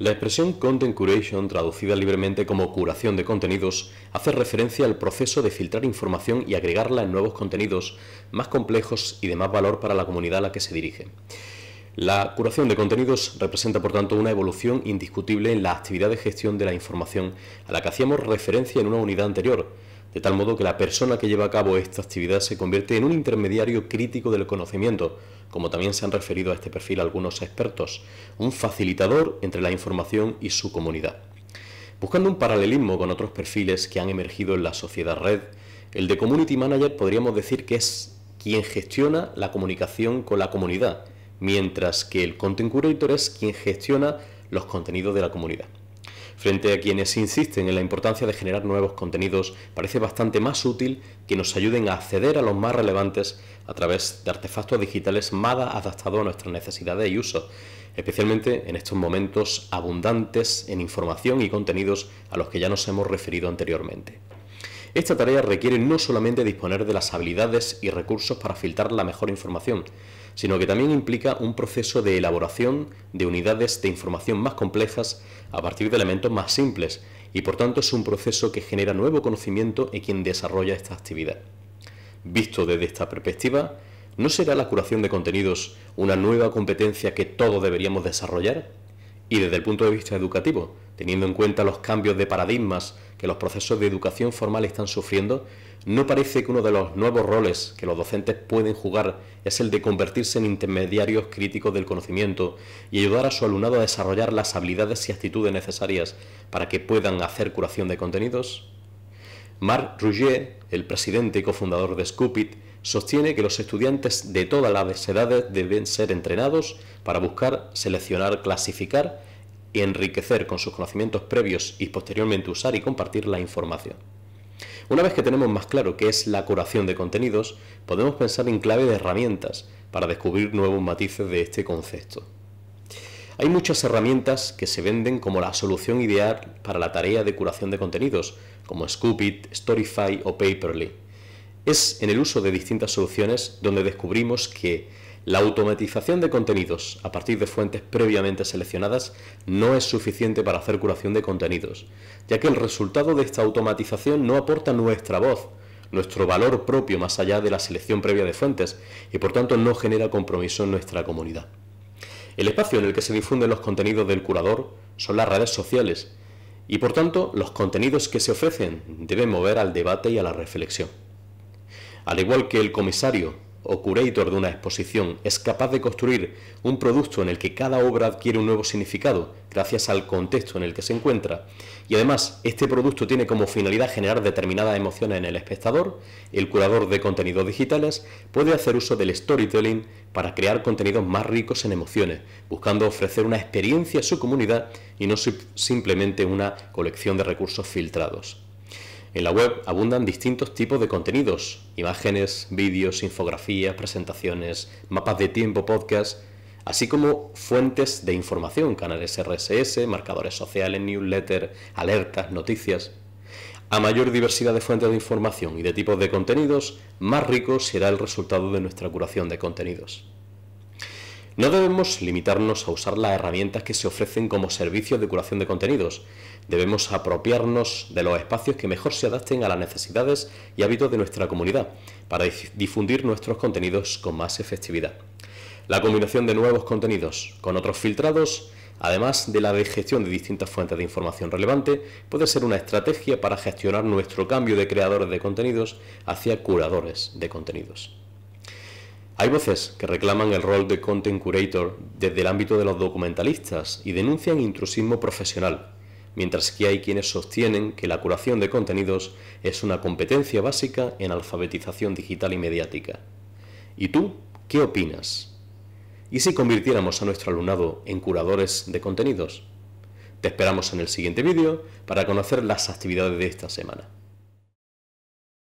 La expresión Content Curation, traducida libremente como curación de contenidos, hace referencia al proceso de filtrar información y agregarla en nuevos contenidos más complejos y de más valor para la comunidad a la que se dirige. La curación de contenidos representa, por tanto, una evolución indiscutible en la actividad de gestión de la información a la que hacíamos referencia en una unidad anterior, de tal modo que la persona que lleva a cabo esta actividad se convierte en un intermediario crítico del conocimiento, como también se han referido a este perfil algunos expertos, un facilitador entre la información y su comunidad. Buscando un paralelismo con otros perfiles que han emergido en la sociedad red, el de Community Manager podríamos decir que es quien gestiona la comunicación con la comunidad, mientras que el Content Curator es quien gestiona los contenidos de la comunidad. Frente a quienes insisten en la importancia de generar nuevos contenidos, parece bastante más útil que nos ayuden a acceder a los más relevantes a través de artefactos digitales más adaptados a nuestras necesidades y usos, especialmente en estos momentos abundantes en información y contenidos a los que ya nos hemos referido anteriormente. Esta tarea requiere no solamente disponer de las habilidades y recursos para filtrar la mejor información, sino que también implica un proceso de elaboración de unidades de información más complejas a partir de elementos más simples, y por tanto es un proceso que genera nuevo conocimiento en quien desarrolla esta actividad. Visto desde esta perspectiva, ¿no será la curación de contenidos una nueva competencia que todos deberíamos desarrollar? Y desde el punto de vista educativo, teniendo en cuenta los cambios de paradigmas que los procesos de educación formal están sufriendo, ¿no parece que uno de los nuevos roles que los docentes pueden jugar es el de convertirse en intermediarios críticos del conocimiento y ayudar a su alumnado a desarrollar las habilidades y actitudes necesarias para que puedan hacer curación de contenidos? Marc Rougier, el presidente y cofundador de Scoopit, sostiene que los estudiantes de todas las edades deben ser entrenados para buscar, seleccionar, clasificar y enriquecer con sus conocimientos previos y posteriormente usar y compartir la información. Una vez que tenemos más claro qué es la curación de contenidos, podemos pensar en clave de herramientas para descubrir nuevos matices de este concepto. Hay muchas herramientas que se venden como la solución ideal para la tarea de curación de contenidos, como Scoopit, Storyfy o Paperly. Es en el uso de distintas soluciones donde descubrimos que la automatización de contenidos a partir de fuentes previamente seleccionadas no es suficiente para hacer curación de contenidos, ya que el resultado de esta automatización no aporta nuestra voz, nuestro valor propio más allá de la selección previa de fuentes y por tanto no genera compromiso en nuestra comunidad. El espacio en el que se difunden los contenidos del curador son las redes sociales y por tanto los contenidos que se ofrecen deben mover al debate y a la reflexión. Al igual que el comisario o curator de una exposición es capaz de construir un producto en el que cada obra adquiere un nuevo significado gracias al contexto en el que se encuentra, y además este producto tiene como finalidad generar determinadas emociones en el espectador, el curador de contenidos digitales puede hacer uso del storytelling para crear contenidos más ricos en emociones, buscando ofrecer una experiencia a su comunidad y no simplemente una colección de recursos filtrados. En la web abundan distintos tipos de contenidos, imágenes, vídeos, infografías, presentaciones, mapas de tiempo, podcasts, así como fuentes de información, canales RSS, marcadores sociales, newsletter, alertas, noticias. A mayor diversidad de fuentes de información y de tipos de contenidos, más rico será el resultado de nuestra curación de contenidos. No debemos limitarnos a usar las herramientas que se ofrecen como servicios de curación de contenidos. Debemos apropiarnos de los espacios que mejor se adapten a las necesidades y hábitos de nuestra comunidad para difundir nuestros contenidos con más efectividad. La combinación de nuevos contenidos con otros filtrados, además de la gestión de distintas fuentes de información relevante, puede ser una estrategia para gestionar nuestro cambio de creadores de contenidos hacia curadores de contenidos. Hay voces que reclaman el rol de content curator desde el ámbito de los documentalistas y denuncian intrusismo profesional, mientras que hay quienes sostienen que la curación de contenidos es una competencia básica en alfabetización digital y mediática. ¿Y tú qué opinas? ¿Y si convirtiéramos a nuestro alumnado en curadores de contenidos? Te esperamos en el siguiente vídeo para conocer las actividades de esta semana.